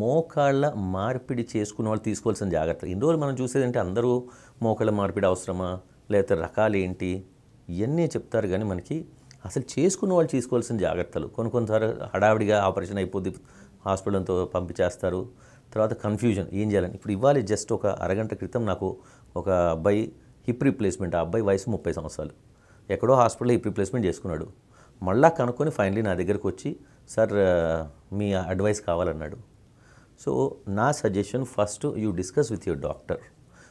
మోకాళ్ళ మార్పిడి చేసుకున్న వాళ్ళు తీసుకోవాల్సిన జాగ్రత్తలు ఇందువల్ల రోజులు మనం ఏంటి అందరూ మోకాళ్ళ మార్పిడి అవసరమా లేకపోతే రకాలు ఏంటి ఇవన్నీ చెప్తారు కానీ మనకి అసలు చేసుకున్న వాళ్ళు తీసుకోవాల్సిన జాగ్రత్తలు కొన్ని కొన్నిసార్లు హడావిడిగా ఆపరేషన్ అయిపోద్ది హాస్పిటల్తో పంపించేస్తారు తర్వాత కన్ఫ్యూజన్ ఏం చేయాలని ఇప్పుడు ఇవ్వాలి జస్ట్ ఒక అరగంట క్రితం నాకు ఒక అబ్బాయి హిప్ రీప్లేస్మెంట్ ఆ అబ్బాయి వయసు ముప్పై సంవత్సరాలు ఎక్కడో హాస్పిటల్లో హిప్ రీప్లేస్మెంట్ చేసుకున్నాడు మళ్ళా కనుక్కొని ఫైనలీ నా దగ్గరకు వచ్చి సార్ మీ అడ్వైస్ కావాలన్నాడు సో నా suggestion first you discuss with your doctor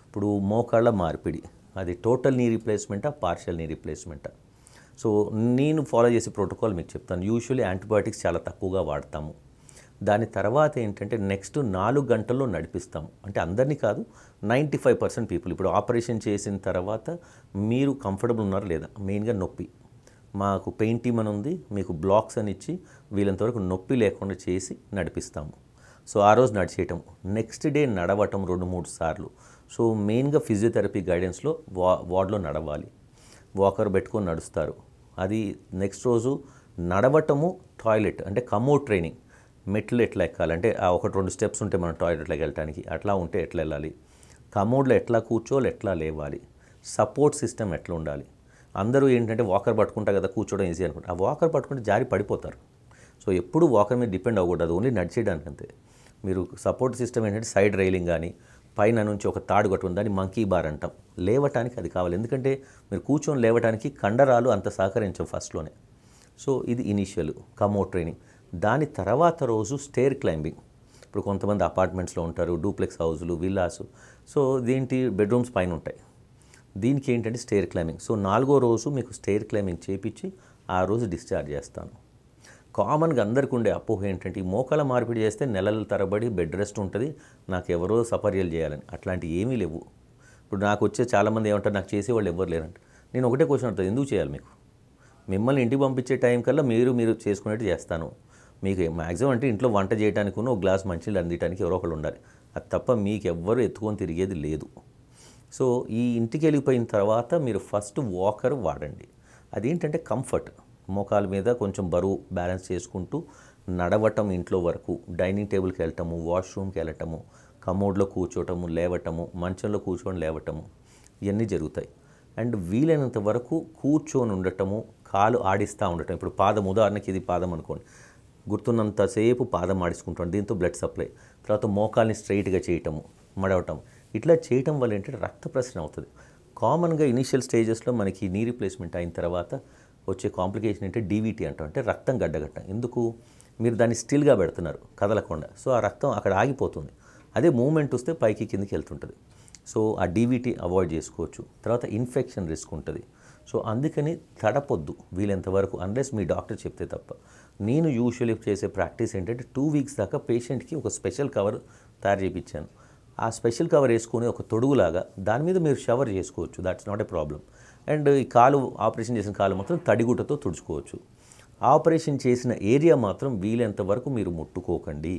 ఇప్పుడు మోకాళ్ళ మార్పిడి అది టోటల్ నీ రీప్లేస్మెంటా పార్షియల్ నీ రీప్లేస్మెంటా సో నేను ఫాలో చేసే ప్రోటోకాల్ మీకు చెప్తాను యూజువలీ యాంటీబయాటిక్స్ చాలా తక్కువగా వాడతాము దాని తర్వాత ఏంటంటే నెక్స్ట్ నాలుగు గంటల్లో నడిపిస్తాము అంటే అందరినీ కాదు నైంటీ ఫైవ్ పర్సెంట్ పీపుల్ ఇప్పుడు ఆపరేషన్ చేసిన తర్వాత మీరు కంఫర్టబుల్ ఉన్నారు లేదా మెయిన్గా నొప్పి మాకు పెయింటింగ్ అని ఉంది మీకు బ్లాక్స్ అని ఇచ్చి వీలంతవరకు నొప్పి లేకుండా చేసి నడిపిస్తాము సో ఆ రోజు నడిచేయటం నెక్స్ట్ డే నడవటం రెండు మూడు సార్లు సో మెయిన్గా ఫిజియోథెరపీ గైడెన్స్లో వా వార్డ్లో నడవాలి వాకర్ పెట్టుకొని నడుస్తారు అది నెక్స్ట్ రోజు నడవటము టాయిలెట్ అంటే కమోడ్ ట్రైనింగ్ మెట్లు ఎట్లా ఎక్కాలంటే ఆ ఒకటి రెండు స్టెప్స్ ఉంటే మనం టాయిలెట్లోకి వెళ్ళటానికి అట్లా ఉంటే ఎట్లా వెళ్ళాలి కమోడ్లో ఎట్లా కూర్చోవాలి ఎట్లా లేవాలి సపోర్ట్ సిస్టమ్ ఎట్లా ఉండాలి అందరూ ఏంటంటే వాకర్ పట్టుకుంటా కదా కూర్చోవడం ఈజీ అనుకుంటారు ఆ వాకర్ పట్టుకుంటే జారి పడిపోతారు సో ఎప్పుడు వాకర్ మీద డిపెండ్ అవ్వకూడదు ఓన్లీ నడిచేయడానికి అంతే మీరు సపోర్ట్ సిస్టమ్ ఏంటంటే సైడ్ రైలింగ్ కానీ పైన నుంచి ఒక తాడు కట్టుకుని దాన్ని మంకీ బార్ అంటాం లేవటానికి అది కావాలి ఎందుకంటే మీరు కూర్చొని లేవటానికి కండరాలు అంత సహకరించవు ఫస్ట్లోనే సో ఇది ఇనీషియల్ కమో ట్రైనింగ్ దాని తర్వాత రోజు స్టేర్ క్లైంబింగ్ ఇప్పుడు కొంతమంది అపార్ట్మెంట్స్లో ఉంటారు డూప్లెక్స్ హౌజులు విల్లాస్ సో దీంటి బెడ్రూమ్స్ పైన ఉంటాయి దీనికి ఏంటంటే స్టేర్ క్లైంబింగ్ సో నాలుగో రోజు మీకు స్టేర్ క్లైంబింగ్ చేపించి ఆ రోజు డిశ్చార్జ్ చేస్తాను కామన్గా అందరికీ ఉండే అపోహ ఏంటంటే ఈ మోకాల మార్పిడి చేస్తే నెలల తరబడి బెడ్ రెస్ట్ ఉంటుంది నాకు ఎవరో సపర్యలు చేయాలని అట్లాంటివి ఏమీ లేవు ఇప్పుడు నాకు వచ్చే చాలామంది ఏమంటారు నాకు చేసేవాళ్ళు ఎవరు లేరంట నేను ఒకటే క్వశ్చన్ ఉంటుంది ఎందుకు చేయాలి మీకు మిమ్మల్ని ఇంటికి పంపించే టైం కల్లా మీరు మీరు చేసుకునేట్టు చేస్తాను మీకు మ్యాక్సిమం అంటే ఇంట్లో వంట చేయడానికి ఒక గ్లాస్ మంచినీళ్ళు అందించడానికి ఎవరో ఒకళ్ళు ఉండాలి అది తప్ప మీకు ఎవ్వరు ఎత్తుకొని తిరిగేది లేదు సో ఈ ఇంటికి వెళ్ళిపోయిన తర్వాత మీరు ఫస్ట్ వాకర్ వాడండి అదేంటంటే కంఫర్ట్ మోకాల మీద కొంచెం బరువు బ్యాలెన్స్ చేసుకుంటూ నడవటం ఇంట్లో వరకు డైనింగ్ టేబుల్కి వెళ్ళటము వాష్రూమ్కి వెళ్ళటము కమోడ్లో కూర్చోటము లేవటము మంచంలో కూర్చొని లేవటము ఇవన్నీ జరుగుతాయి అండ్ వీలైనంత వరకు కూర్చొని ఉండటము కాలు ఆడిస్తూ ఉండటం ఇప్పుడు పాదం ఉదాహరణకి ఇది పాదం అనుకోండి గుర్తున్నంతసేపు పాదం ఆడించుకుంటాం దీంతో బ్లడ్ సప్లై తర్వాత మోకాల్ని స్ట్రైట్గా చేయటము మడవటం ఇట్లా చేయటం వల్ల ఏంటంటే రక్త ప్రసరణ అవుతుంది కామన్గా ఇనీషియల్ స్టేజెస్లో మనకి నీ రీప్లేస్మెంట్ అయిన తర్వాత వచ్చే కాంప్లికేషన్ ఏంటి డీవీటీ అంటాం అంటే రక్తం గడ్డగట్టం ఎందుకు మీరు దాన్ని స్టిల్గా పెడుతున్నారు కదలకుండా సో ఆ రక్తం అక్కడ ఆగిపోతుంది అదే మూమెంట్ వస్తే పైకి కిందకి వెళ్తుంటుంది సో ఆ డీవీటీ అవాయిడ్ చేసుకోవచ్చు తర్వాత ఇన్ఫెక్షన్ రిస్క్ ఉంటుంది సో అందుకని తడపొద్దు వీలెంతవరకు అన్లెస్ మీ డాక్టర్ చెప్తే తప్ప నేను యూజువల్లీ చేసే ప్రాక్టీస్ ఏంటంటే టూ వీక్స్ దాకా పేషెంట్కి ఒక స్పెషల్ కవర్ తయారు చేయించాను ఆ స్పెషల్ కవర్ వేసుకుని ఒక తొడుగులాగా దాని మీద మీరు షవర్ చేసుకోవచ్చు that's not a problem and ఈ కాలు ఆపరేషన్ చేసిన కాలు మాత్రం తడిగుటతో తుడుచుకోవచ్చు ఆపరేషన్ చేసిన ఏరియా మాత్రం వీలైనంత వరకు మీరు ముట్టుకోకండి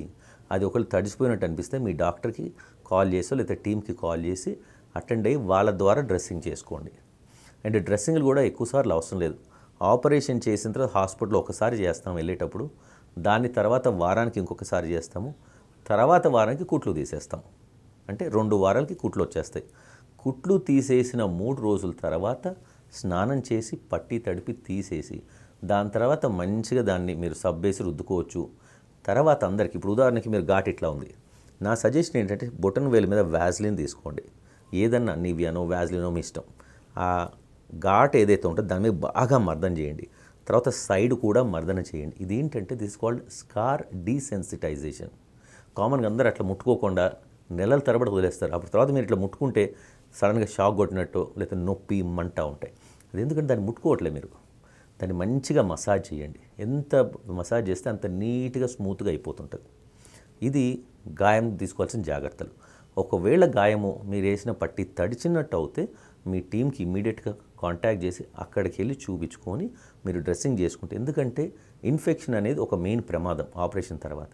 అది ఒకళ్ళు తడిసిపోయినట్టు అనిపిస్తే మీ డాక్టర్కి కాల్ చేసో లేదా టీమ్కి కాల్ చేసి అటెండ్ అయ్యి వాళ్ళ ద్వారా డ్రెస్సింగ్ చేసుకోండి అండ్ డ్రెస్సింగ్లు కూడా ఎక్కువసార్లు అవసరం లేదు ఆపరేషన్ చేసిన తర్వాత హాస్పిటల్ ఒకసారి చేస్తాం వెళ్ళేటప్పుడు దాని తర్వాత వారానికి ఇంకొకసారి చేస్తాము తర్వాత వారానికి కుట్లు తీసేస్తాము అంటే రెండు వారాలకి కుట్లు వచ్చేస్తాయి కుట్లు తీసేసిన మూడు రోజుల తర్వాత స్నానం చేసి పట్టి తడిపి తీసేసి దాని తర్వాత మంచిగా దాన్ని మీరు సబ్బేసి రుద్దుకోవచ్చు తర్వాత అందరికి ఇప్పుడు ఉదాహరణకి మీరు ఘాట్ ఇట్లా ఉంది నా సజెషన్ ఏంటంటే బొటన్ వేలు మీద వ్యాజ్లిన్ తీసుకోండి ఏదన్నా నివ్యానో వ్యాజ్లినో మీ ఇష్టం ఆ ఘాట్ ఏదైతే ఉంటుందో దాని మీద బాగా మర్దన చేయండి తర్వాత సైడ్ కూడా మర్దన చేయండి ఇది ఏంటంటే దిస్ కాల్డ్ స్కార్ డీసెన్సిటైజేషన్ కామన్గా అందరూ అట్లా ముట్టుకోకుండా నెలల తరబడి వదిలేస్తారు అప్పుడు తర్వాత మీరు ఇట్లా ముట్టుకుంటే సడన్గా షాక్ కొట్టినట్టు లేకపోతే నొప్పి మంట ఉంటాయి అది ఎందుకంటే దాన్ని ముట్టుకోవట్లేదు మీరు దాన్ని మంచిగా మసాజ్ చేయండి ఎంత మసాజ్ చేస్తే అంత నీట్గా స్మూత్గా అయిపోతుంటుంది ఇది గాయం తీసుకోవాల్సిన జాగ్రత్తలు ఒకవేళ గాయము మీరు వేసిన పట్టి తడిచినట్టు అయితే మీ టీంకి ఇమీడియట్గా కాంటాక్ట్ చేసి అక్కడికి వెళ్ళి చూపించుకొని మీరు డ్రెస్సింగ్ చేసుకుంటే ఎందుకంటే ఇన్ఫెక్షన్ అనేది ఒక మెయిన్ ప్రమాదం ఆపరేషన్ తర్వాత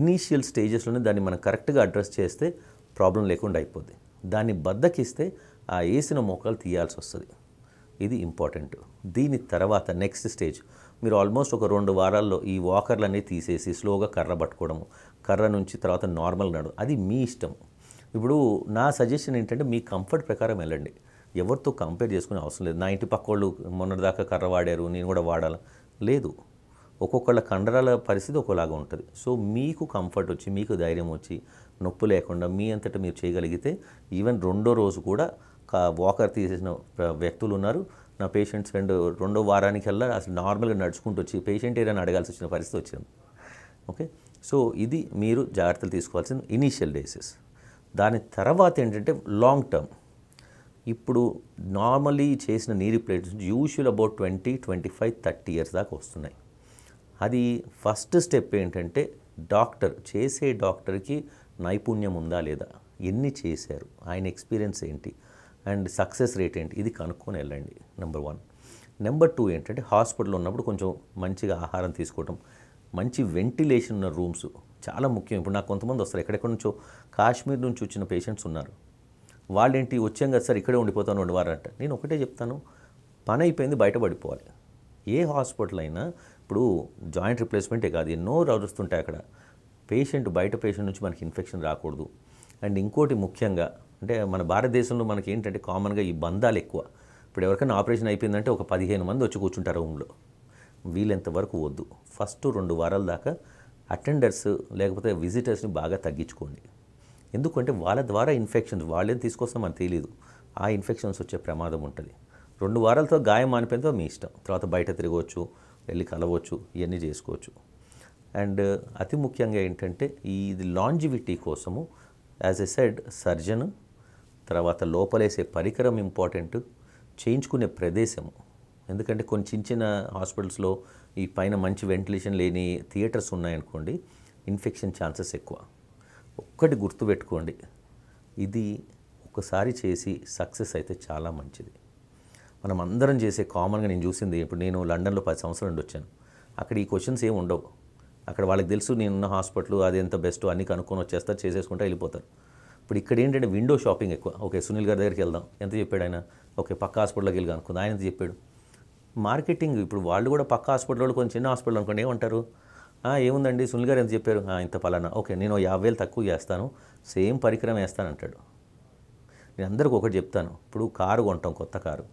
ఇనీషియల్ స్టేజెస్లోనే దాన్ని మనం కరెక్ట్గా అడ్రస్ చేస్తే ప్రాబ్లం లేకుండా అయిపోద్ది దాన్ని బద్దకిస్తే ఆ వేసిన మొక్కలు తీయాల్సి వస్తుంది ఇది ఇంపార్టెంట్ దీని తర్వాత నెక్స్ట్ స్టేజ్ మీరు ఆల్మోస్ట్ ఒక రెండు వారాల్లో ఈ వాకర్లన్నీ తీసేసి స్లోగా కర్ర పట్టుకోవడము కర్ర నుంచి తర్వాత నార్మల్ నడు అది మీ ఇష్టం ఇప్పుడు నా సజెషన్ ఏంటంటే మీ కంఫర్ట్ ప్రకారం వెళ్ళండి ఎవరితో కంపేర్ చేసుకునే అవసరం లేదు నా ఇంటి పక్క వాళ్ళు మొన్నటిదాకా కర్ర వాడారు నేను కూడా వాడాలి లేదు ఒక్కొక్కళ్ళ కండరాల పరిస్థితి ఒకలాగా ఉంటుంది సో మీకు కంఫర్ట్ వచ్చి మీకు ధైర్యం వచ్చి నొప్పి లేకుండా మీ అంతటా మీరు చేయగలిగితే ఈవెన్ రెండో రోజు కూడా కా వాకర్ తీసేసిన వ్యక్తులు ఉన్నారు నా పేషెంట్స్ రెండు రెండో వారానికల్లా అసలు నార్మల్గా నడుచుకుంటూ వచ్చి పేషెంట్ ఏదైనా అడగాల్సి వచ్చిన పరిస్థితి వచ్చింది ఓకే సో ఇది మీరు జాగ్రత్తలు తీసుకోవాల్సిన ఇనీషియల్ డేసెస్ దాని తర్వాత ఏంటంటే లాంగ్ టర్మ్ ఇప్పుడు నార్మలీ చేసిన నీరు plates usual about twenty twenty five thirty years దాకా వస్తున్నాయి అది ఫస్ట్ స్టెప్ ఏంటంటే డాక్టర్ చేసే డాక్టర్కి నైపుణ్యం ఉందా లేదా ఎన్ని చేశారు ఆయన ఎక్స్పీరియన్స్ ఏంటి అండ్ సక్సెస్ రేట్ ఏంటి ఇది కనుక్కొని వెళ్ళండి నెంబర్ వన్ నెంబర్ టూ ఏంటంటే హాస్పిటల్ ఉన్నప్పుడు కొంచెం మంచిగా ఆహారం తీసుకోవటం మంచి వెంటిలేషన్ ఉన్న రూమ్స్ చాలా ముఖ్యం ఇప్పుడు నాకు కొంతమంది వస్తారు ఎక్కడెక్కడి నుంచో కాశ్మీర్ నుంచి వచ్చిన పేషెంట్స్ ఉన్నారు వాళ్ళేంటి వచ్చాం కదా సార్ ఇక్కడే ఉండిపోతాను ఉండేవారంట నేను ఒకటే చెప్తాను పని అయిపోయింది బయటపడిపోవాలి ఏ హాస్పిటల్ అయినా ఇప్పుడు జాయింట్ రిప్లేస్మెంటే కాదు ఎన్నో రాజొస్తుంటాయి అక్కడ పేషెంట్ బయట పేషెంట్ నుంచి మనకి ఇన్ఫెక్షన్ రాకూడదు అండ్ ఇంకోటి ముఖ్యంగా అంటే మన భారతదేశంలో మనకి ఏంటంటే కామన్గా ఈ బంధాలు ఎక్కువ ఇప్పుడు ఎవరికైనా ఆపరేషన్ అయిపోయిందంటే ఒక పదిహేను మంది వచ్చి కూర్చుంటారు రూమ్లో వీలెంతవరకు వద్దు ఫస్ట్ రెండు వారాల దాకా అటెండర్స్ లేకపోతే విజిటర్స్ని బాగా తగ్గించుకోండి ఎందుకంటే వాళ్ళ ద్వారా ఇన్ఫెక్షన్స్ వాళ్ళేం తీసుకొస్తాం మనకు తెలియదు ఆ ఇన్ఫెక్షన్స్ వచ్చే ప్రమాదం ఉంటుంది రెండు వారాలతో గాయం మానిపోయిందో మీ ఇష్టం తర్వాత బయట తిరగవచ్చు వెళ్ళి కలవచ్చు ఇవన్నీ చేసుకోవచ్చు అండ్ అతి ముఖ్యంగా ఏంటంటే ఈ ఇది లాంజివిటీ కోసము యాజ్ ఎ సెడ్ సర్జన్ తర్వాత లోపలేసే పరికరం ఇంపార్టెంట్ చేయించుకునే ప్రదేశము ఎందుకంటే కొన్ని చిన్న చిన్న హాస్పిటల్స్లో ఈ పైన మంచి వెంటిలేషన్ లేని థియేటర్స్ ఉన్నాయనుకోండి ఇన్ఫెక్షన్ ఛాన్సెస్ ఎక్కువ ఒక్కటి గుర్తుపెట్టుకోండి ఇది ఒకసారి చేసి సక్సెస్ అయితే చాలా మంచిది మనం అందరం చేసే కామన్గా నేను చూసింది ఇప్పుడు నేను లండన్లో పది సంవత్సరాలు ఉండి వచ్చాను అక్కడ ఈ క్వశ్చన్స్ ఏమి ఉండవు అక్కడ వాళ్ళకి తెలుసు నేనున్న హాస్పిటల్ అది ఎంత బెస్ట్ అన్ని కనుక్కొని వచ్చేస్తారు చేసేసుకుంటే వెళ్ళిపోతారు ఇప్పుడు ఇక్కడ ఏంటంటే విండో షాపింగ్ ఎక్కువ ఓకే సునీల్ గారి దగ్గరికి వెళ్దాం ఎంత చెప్పాడు ఆయన ఓకే పక్క హాస్పిటల్కి వెళ్ళి కనుక్కుంది ఆయన ఎంత చెప్పాడు మార్కెటింగ్ ఇప్పుడు వాళ్ళు కూడా పక్క హాస్పిటల్ కొంచెం చిన్న హాస్పిటల్ అనుకోండి ఏమంటారు ఏముందండి సునీల్ గారు ఎంత చెప్పారు ఇంత పలానా ఓకే నేను యాభై వేలు తక్కువ చేస్తాను సేమ్ పరికరం వేస్తానంటాడు నేను అందరికీ ఒకటి చెప్తాను ఇప్పుడు కారు కొంటాం కొత్త కారు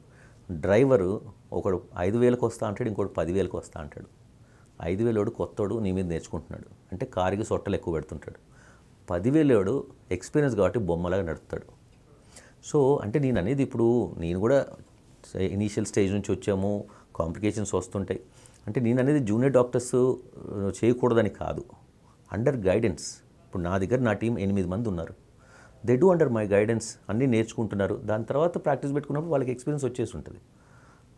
డ్రైవరు ఒకడు ఐదు వేలకు వస్తా అంటాడు ఇంకోటి పదివేలకు వస్తా అంటాడు ఐదు వేలోడు కొత్తోడు నీ మీద నేర్చుకుంటున్నాడు అంటే కారుకి సొట్టలు ఎక్కువ పెడుతుంటాడు పదివేలోడు ఎక్స్పీరియన్స్ కాబట్టి బొమ్మలాగా నడుపుతాడు సో అంటే నేను అనేది ఇప్పుడు నేను కూడా ఇనీషియల్ స్టేజ్ నుంచి వచ్చాము కాంప్లికేషన్స్ వస్తుంటాయి అంటే నేను అనేది జూనియర్ డాక్టర్స్ చేయకూడదని కాదు అండర్ గైడెన్స్ ఇప్పుడు నా దగ్గర నా టీం ఎనిమిది మంది ఉన్నారు they do under my guidance అన్నీ నేర్చుకుంటున్నారు దాని తర్వాత ప్రాక్టీస్ పెట్టుకున్నప్పుడు వాళ్ళకి ఎక్స్పీరియన్స్ వచ్చేసి ఉంటుంది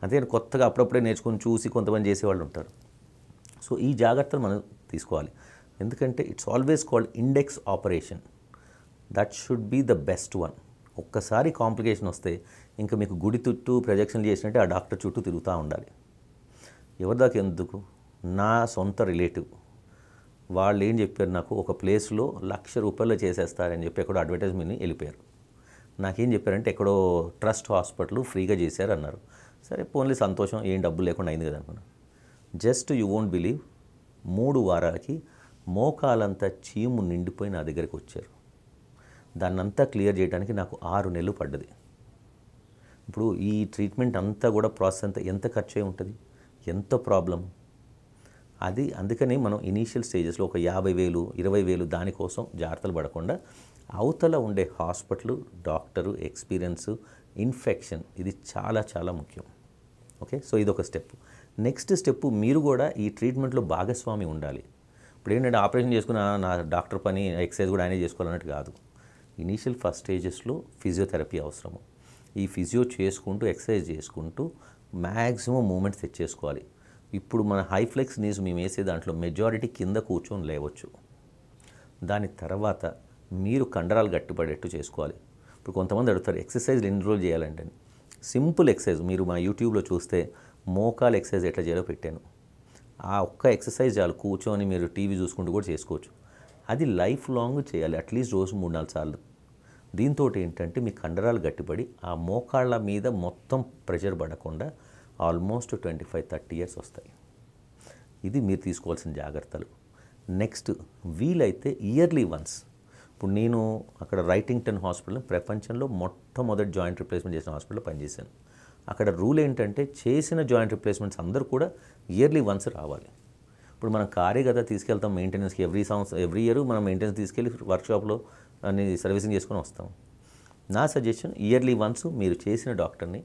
అంతే కొత్తగా అప్పుడప్పుడే నేర్చుకొని చూసి కొంతమంది చేసేవాళ్ళు ఉంటారు సో ఈ జాగ్రత్తలు మనం తీసుకోవాలి ఎందుకంటే it's always called index operation that should be the best one ఒక్కసారి కాంప్లికేషన్ వస్తే ఇంకా మీకు గుడి చుట్టూ ప్రొజెక్షన్ చేసినట్టే ఆ డాక్టర్ చుట్టూ తిరుగుతూ ఉండాలి ఎవరిదాకా ఎందుకు నా సొంత రిలేటివ్ వాళ్ళు ఏం చెప్పారు నాకు ఒక ప్లేస్లో లక్ష రూపాయలు చేసేస్తారని చెప్పి ఎక్కడో అడ్వర్టైజ్మెంట్ని వెళ్ళిపోయారు నాకేం చెప్పారంటే ఎక్కడో ట్రస్ట్ హాస్పిటల్ ఫ్రీగా చేశారు అన్నారు సరే పోన్లీ సంతోషం ఏం డబ్బులు లేకుండా అయింది కదా అనుకున్నాను జస్ట్ యూ ఓంట్ బిలీవ్ మూడు వారాలకి మోకాలంతా చీము నిండిపోయి నా దగ్గరికి వచ్చారు దాన్నంతా క్లియర్ చేయడానికి నాకు ఆరు నెలలు పడ్డది ఇప్పుడు ఈ ట్రీట్మెంట్ అంతా కూడా ప్రాసెస్ అంతా ఎంత ఖర్చు అయి ఉంటుంది ఎంత ప్రాబ్లం అది అందుకని మనం ఇనీషియల్ స్టేజెస్లో ఒక యాభై వేలు ఇరవై వేలు దానికోసం జాగ్రత్తలు పడకుండా అవతల ఉండే హాస్పిటల్ డాక్టరు ఎక్స్పీరియన్స్ ఇన్ఫెక్షన్ ఇది చాలా చాలా ముఖ్యం ఓకే సో ఇది ఒక స్టెప్ నెక్స్ట్ స్టెప్ మీరు కూడా ఈ ట్రీట్మెంట్లో భాగస్వామి ఉండాలి ఇప్పుడు ఏంటంటే ఆపరేషన్ చేసుకున్న నా డాక్టర్ పని ఎక్సర్సైజ్ కూడా ఆయనే చేసుకోవాలన్నట్టు కాదు ఇనీషియల్ ఫస్ట్ స్టేజెస్లో ఫిజియోథెరపీ అవసరము ఈ ఫిజియో చేసుకుంటూ ఎక్సర్సైజ్ చేసుకుంటూ మ్యాక్సిమం మూమెంట్స్ తెచ్చేసుకోవాలి ఇప్పుడు మన హైఫ్లెక్స్ నీస్ మేము వేసే దాంట్లో మెజారిటీ కింద కూర్చొని లేవచ్చు దాని తర్వాత మీరు కండరాలు గట్టిపడేట్టు చేసుకోవాలి ఇప్పుడు కొంతమంది అడుగుతారు ఎక్సర్సైజ్లు ఎన్ని రోజులు చేయాలంటే సింపుల్ ఎక్సర్సైజ్ మీరు మా యూట్యూబ్లో చూస్తే మోకాలు ఎక్సర్సైజ్ ఎట్లా చేయాలో పెట్టాను ఆ ఒక్క ఎక్సర్సైజ్ చాలు కూర్చొని మీరు టీవీ చూసుకుంటూ కూడా చేసుకోవచ్చు అది లైఫ్ లాంగ్ చేయాలి అట్లీస్ట్ రోజు మూడు నాలుగు సార్లు దీంతో ఏంటంటే మీ కండరాలు గట్టిపడి ఆ మోకాళ్ళ మీద మొత్తం ప్రెషర్ పడకుండా almost twenty five thirty years వస్తాయి ఇది మీరు తీసుకోవాల్సిన జాగ్రత్తలు నెక్స్ట్ వీలైతే ఇయర్లీ వన్స్ ఇప్పుడు నేను అక్కడ రైటింగ్టన్ హాస్పిటల్ ప్రపంచంలో మొట్టమొదటి జాయింట్ రిప్లేస్మెంట్ చేసిన హాస్పిటల్లో పనిచేశాను అక్కడ రూల్ ఏంటంటే చేసిన జాయింట్ రిప్లేస్మెంట్స్ అందరూ కూడా ఇయర్లీ వన్స్ రావాలి ఇప్పుడు మనం కారే కదా తీసుకెళ్తాం మెయింటెనెన్స్కి ఎవ్రీ సంవత్సరం ఎవ్రీ ఇయర్ మనం మెయింటెనెన్స్ తీసుకెళ్ళి వర్క్షాప్లో అని సర్వీసింగ్ చేసుకొని వస్తాం నా సజెషన్ ఇయర్లీ వన్స్ మీరు చేసిన డాక్టర్ని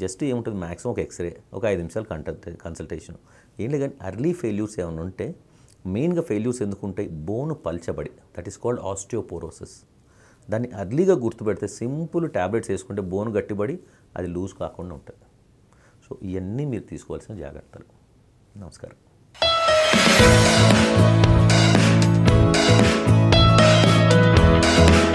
జస్ట్ ఏముంటుంది మ్యాక్సిమం ఒక ఎక్స్రే ఒక ఐదు నిమిషాలు కంటల్టే కన్సల్టేషన్ ఏంటి కానీ అర్లీ ఫెయిల్యూర్స్ ఏమైనా ఉంటే మెయిన్గా ఫెయిల్యూర్స్ ఎందుకు ఉంటాయి బోన్ పల్చబడి దట్ ఈస్ కాల్డ్ ఆస్టియోపోరోసిస్ దాన్ని అర్లీగా గుర్తుపెడితే సింపుల్ ట్యాబ్లెట్స్ వేసుకుంటే బోన్ గట్టిబడి అది లూజ్ కాకుండా ఉంటుంది సో ఇవన్నీ మీరు తీసుకోవాల్సిన జాగ్రత్తలు నమస్కారం thank you